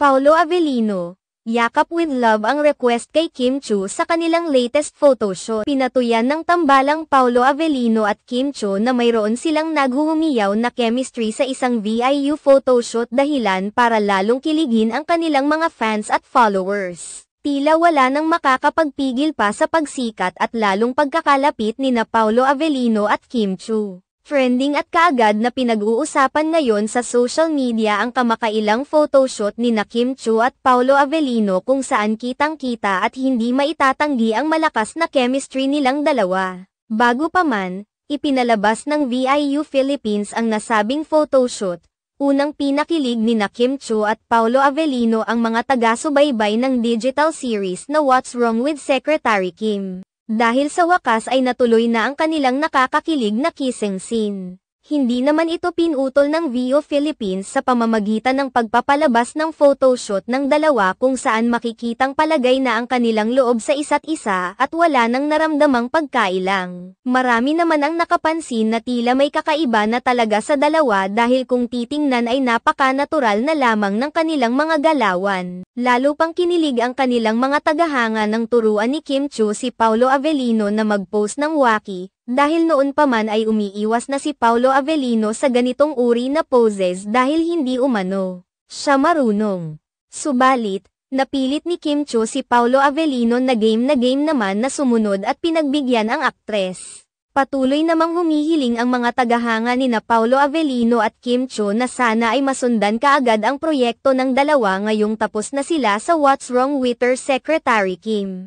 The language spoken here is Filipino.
Paolo Avellino, yakap with love ang request kay Kim Chu sa kanilang latest photoshoot. Pinatuyan ng tambalang Paolo Avellino at Kim Chu na mayroon silang naghuhumiyaw na chemistry sa isang VIU photoshoot dahilan para lalong kiligin ang kanilang mga fans at followers. Tila wala nang makakapagpigil pa sa pagsikat at lalong pagkakalapit ni na Paolo Avellino at Kim Chu. Trending at kaagad na pinag-uusapan ngayon sa social media ang kamakailang photoshoot ni na Kim Chu at Paolo Avellino kung saan kitang-kita at hindi maitatanggi ang malakas na chemistry nilang dalawa. Bago pa man, ipinalabas ng VIU Philippines ang nasabing photoshoot, unang pinakilig ni na Kim Chu at Paolo Avellino ang mga taga-subaybay ng digital series na What's Wrong with Secretary Kim. Dahil sa wakas ay natuloy na ang kanilang nakakakilig na kissing scene. Hindi naman ito pinutol ng VO Philippines sa pamamagitan ng pagpapalabas ng photoshoot ng dalawa kung saan makikitang palagay na ang kanilang loob sa isa't isa at wala nang naramdamang pagkailang. Marami naman ang nakapansin na tila may kakaiba na talaga sa dalawa dahil kung titingnan ay napaka-natural na lamang ng kanilang mga galawan. Lalo pang kinilig ang kanilang mga tagahanga ng turuan ni Kim Chu si Paulo Avellino na mag-post ng waki, dahil noon pa man ay umiiwas na si Paolo Avellino sa ganitong uri na poses dahil hindi umano. Siya marunong. Subalit, napilit ni Kim Cho si Paolo Avellino na game na game naman na sumunod at pinagbigyan ang aktres. Patuloy namang humihiling ang mga tagahanga ni na Paolo Avellino at Kim Cho na sana ay masundan kaagad ang proyekto ng dalawa ngayong tapos na sila sa What's Wrong with Her Secretary Kim.